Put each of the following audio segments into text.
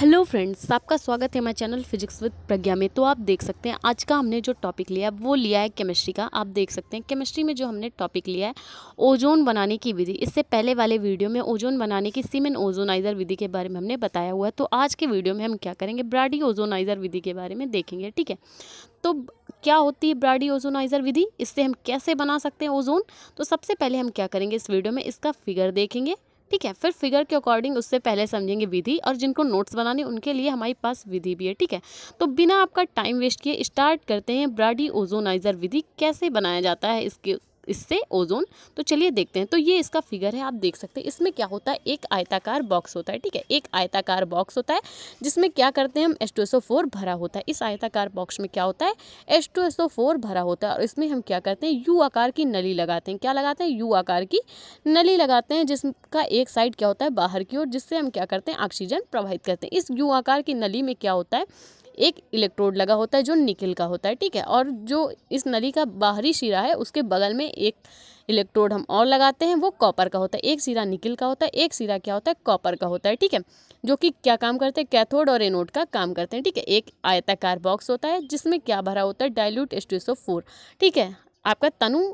hello friends आपका स्वागत है हमारे चैनल फिजिक्स विद प्रज्ञा में तो आप देख सकते हैं आज का हमने जो टॉपिक लिया है वो लिया है केमिस्ट्री का आप देख सकते हैं केमिस्ट्री में जो हमने टॉपिक लिया है ओजोन बनाने की विधि इससे पहले वाले वीडियो में ओजोन बनाने की सीमेन ओजोनाइज़र विधि के बारे में हमने बताया हुआ है तो आज के वीडियो में हम क्या करेंगे ब्राडी ओजोनाइज़र विधि के बारे में देखेंगे ठीक है तो क्या होती है ब्राडी ओजोनाइज़र विधि इससे हम कैसे बना सकते हैं ओजोन तो सबसे पहले हम क्या करेंगे इस वीडियो में इसका फिगर देखेंगे ठीक है फिर फिगर के अकॉर्डिंग उससे पहले समझेंगे विधि और जिनको नोट्स बनाने उनके लिए हमारे पास विधि भी है ठीक है तो बिना आपका टाइम वेस्ट किए स्टार्ट करते हैं ब्राडी ओजोनाइज़र विधि कैसे बनाया जाता है इसके इससे ओजोन तो चलिए देखते हैं तो ये इसका फिगर है आप देख सकते हैं इसमें क्या होता है एक आयताकार बॉक्स होता है ठीक है एक आयताकार बॉक्स होता है जिसमें क्या करते हैं हम फोर भरा होता है इस आयताकार बॉक्स में क्या होता है फोर भरा होता है और इसमें हम क्या करते हैं यू आकार की नली लगाते हैं क्या लगाते हैं यू आकार की नली लगाते हैं जिसका एक साइड क्या होता है बाहर की ओर जिससे हम क्या करते हैं ऑक्सीजन प्रवाहित करते हैं इस यू आकार की नली में क्या होता है एक इलेक्ट्रोड लगा होता है जो निकिल का होता है ठीक है और जो इस नली का बाहरी शीरा है उसके बगल में एक इलेक्ट्रोड हम और लगाते हैं वो कॉपर का होता है एक सिरा निकिल का होता है एक सिरा क्या होता है कॉपर का होता है ठीक है जो कि क्या काम करते हैं कैथोड और एनोड का काम करते हैं ठीक है एक आयताकार बॉक्स होता है जिसमें क्या भरा होता है डायल्यूट एस्टेसो फोर ठीक है आपका तनु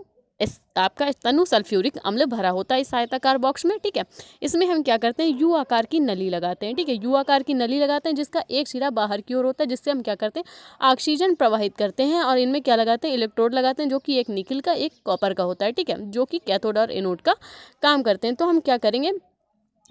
इस आपका तनु सल्फ्यूरिक अम्ल भरा होता है इस आयताकार बॉक्स में ठीक है इसमें हम क्या करते हैं यू आकार की नली लगाते हैं ठीक है यू आकार की नली लगाते हैं जिसका एक शिरा बाहर की ओर होता है जिससे हम क्या करते हैं ऑक्सीजन प्रवाहित करते हैं और इनमें क्या लगाते हैं इलेक्ट्रोड लगाते हैं जो कि एक निकिल का एक कॉपर का होता है ठीक है जो कि कैथोड और एनोड का काम करते हैं तो हम क्या करेंगे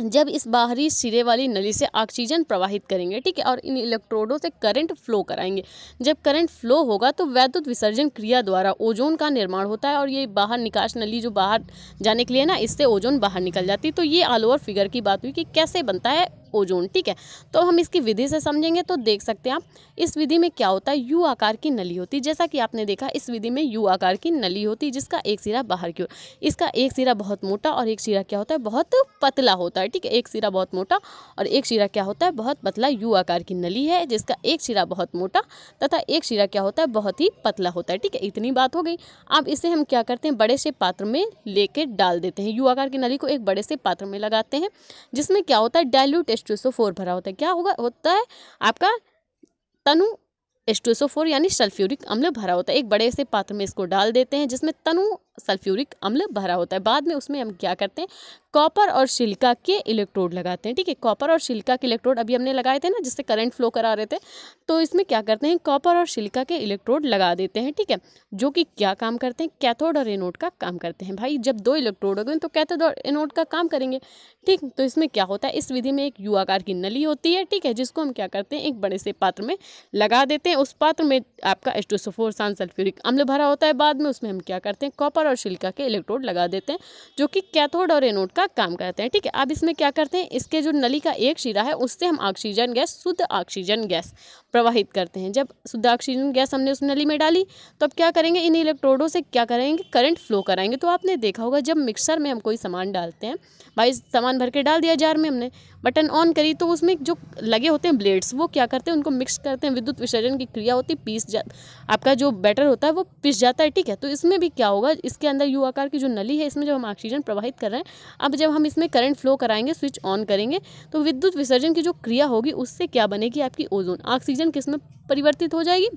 जब इस बाहरी सिरे वाली नली से ऑक्सीजन प्रवाहित करेंगे ठीक है और इन इलेक्ट्रोडों से करंट फ्लो कराएंगे जब करंट फ्लो होगा तो वैद्युत विसर्जन क्रिया द्वारा ओजोन का निर्माण होता है और ये बाहर निकास नली जो बाहर जाने के लिए ना इससे ओजोन बाहर निकल जाती है तो ये ऑल ओवर फिगर की बात हुई कि कैसे बनता है ओजोन ठीक है तो हम इसकी विधि से समझेंगे तो देख सकते हैं आप इस विधि में क्या होता है यू आकार की नली होती है जैसा कि आपने देखा इस विधि में यू आकार की नली होती है जिसका एक सिरा बाहर की ओर इसका एक सिरा बहुत मोटा और एक सिरा क्या होता है बहुत पतला होता है ठीक है एक सिरा बहुत मोटा और एक सिरा क्या होता है बहुत पतला यू आकार की नली है जिसका एक सिरा बहुत मोटा तथा एक सिरा क्या होता है बहुत ही पतला होता है ठीक है इतनी बात हो गई अब इसे हम क्या करते हैं बड़े से पात्र में लेके डाल देते हैं यू आकार की नली को एक बड़े से पात्र में लगाते हैं जिसमें क्या होता है dilute H two S O four भरा होता है क्या होगा होता है आपका तनु H two S O four यानी सल्फ्यूरिक अम्ल भरा होता है एक बड़े से पात्र में इसको डाल देते हैं जिसमें तनु सल्फ्यूरिक अम्ल भरा होता है बाद में उसमें हम क्या करते हैं कॉपर और शिल्का के इलेक्ट्रोड लगाते हैं ठीक है कॉपर और शिल्का के इलेक्ट्रोड अभी हमने लगाए थे ना जिससे करंट फ्लो करा रहे थे तो इसमें क्या करते हैं कॉपर और सिल्का के इलेक्ट्रोड लगा देते हैं ठीक है जो कि क्या काम करते हैं कैथोड और एनोड का काम करते हैं भाई जब दो इलेक्ट्रोड हो गए तो कैथोड और एनोड का काम करेंगे ठीक तो इसमें क्या होता है इस विधि में एक युवाकार की नली होती है ठीक है जिसको हम क्या करते हैं एक बड़े से पात्र में लगा देते हैं उस पात्र में आपका एस्टोसोफोरसान सल्फ्यूरिक अम्ल भरा होता है बाद में उसमें हम क्या करते हैं कॉपर कॉपर और सिलिका के इलेक्ट्रोड लगा देते हैं जो कि कैथोड और एनोड का काम करते हैं ठीक है अब इसमें क्या करते हैं इसके जो नली का एक शीरा है उससे हम ऑक्सीजन गैस शुद्ध ऑक्सीजन गैस प्रवाहित करते हैं जब शुद्ध ऑक्सीजन गैस हमने उस नली में डाली तो अब क्या करेंगे इन इलेक्ट्रोडों से क्या करेंगे करंट फ्लो कराएंगे तो आपने देखा होगा जब मिक्सर में हम कोई सामान डालते हैं भाई सामान भर के डाल दिया जार में हमने बटन ऑन करी तो उसमें जो लगे होते हैं ब्लेड्स वो क्या करते हैं उनको मिक्स करते हैं विद्युत विसर्जन की क्रिया होती है पीस जा आपका जो बैटर होता है वो पीस जाता है ठीक है तो इसमें भी क्या होगा इसके अंदर यू आकार की जो नली है इसमें जब हम ऑक्सीजन प्रवाहित कर रहे हैं अब जब हम इसमें करंट फ्लो कराएंगे स्विच ऑन करेंगे तो विद्युत विसर्जन की जो क्रिया होगी उससे क्या बनेगी आपकी ओजोन ऑक्सीजन किस में परिवर्तित हो जाएगी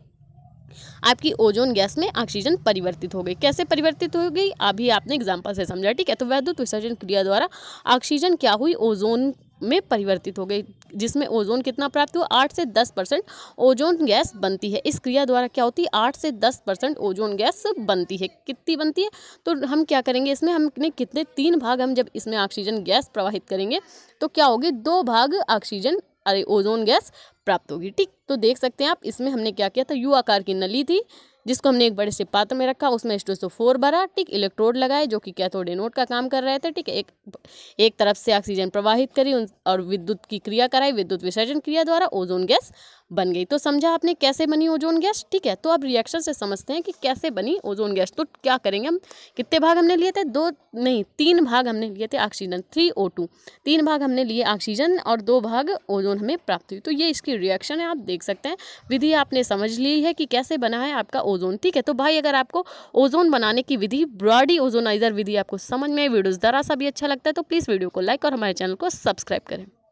आपकी ओजोन गैस में ऑक्सीजन परिवर्तित हो गई कैसे परिवर्तित हो गई अभी आपने एग्जांपल से समझा ठीक है तो वैद्युत विसर्जन क्रिया द्वारा ऑक्सीजन क्या हुई ओजोन में परिवर्तित हो गई जिसमें ओजोन कितना प्राप्त हुआ आठ से दस परसेंट ओजोन गैस बनती है इस क्रिया द्वारा क्या होती है आठ से दस परसेंट ओजोन गैस बनती है कितनी बनती है तो हम क्या करेंगे इसमें हमने कितने तीन भाग हम जब इसमें ऑक्सीजन गैस प्रवाहित करेंगे तो क्या होगी दो भाग ऑक्सीजन अरे ओजोन गैस प्राप्त होगी ठीक तो देख सकते हैं आप इसमें हमने क्या किया था यू आकार की नली थी जिसको हमने एक बड़े से पात्र में रखा उसमें एस भरा ठीक इलेक्ट्रोड लगाए जो कि कैथोड एनोड का काम कर रहे थे ठीक एक एक तरफ से ऑक्सीजन प्रवाहित करी और विद्युत की क्रिया कराई विद्युत विसर्जन क्रिया द्वारा ओजोन गैस बन गई तो समझा आपने कैसे बनी ओजोन गैस ठीक है तो अब रिएक्शन से समझते हैं कि कैसे बनी ओजोन गैस तो क्या करेंगे हम कितने भाग हमने लिए थे दो नहीं तीन भाग हमने लिए थे ऑक्सीजन थ्री ओ टू तीन भाग हमने लिए ऑक्सीजन और दो भाग ओजोन हमें प्राप्त हुई तो ये इसकी रिएक्शन है आप देख सकते हैं विधि आपने समझ ली है कि कैसे बना है आपका ओजोन ठीक है तो भाई अगर आपको ओजोन बनाने की विधि ब्रॉडी ओजोनाइजर विधि आपको समझ में वीडियोज़ ज़रा सा भी अच्छा लगता है तो प्लीज़ वीडियो को लाइक और हमारे चैनल को सब्सक्राइब करें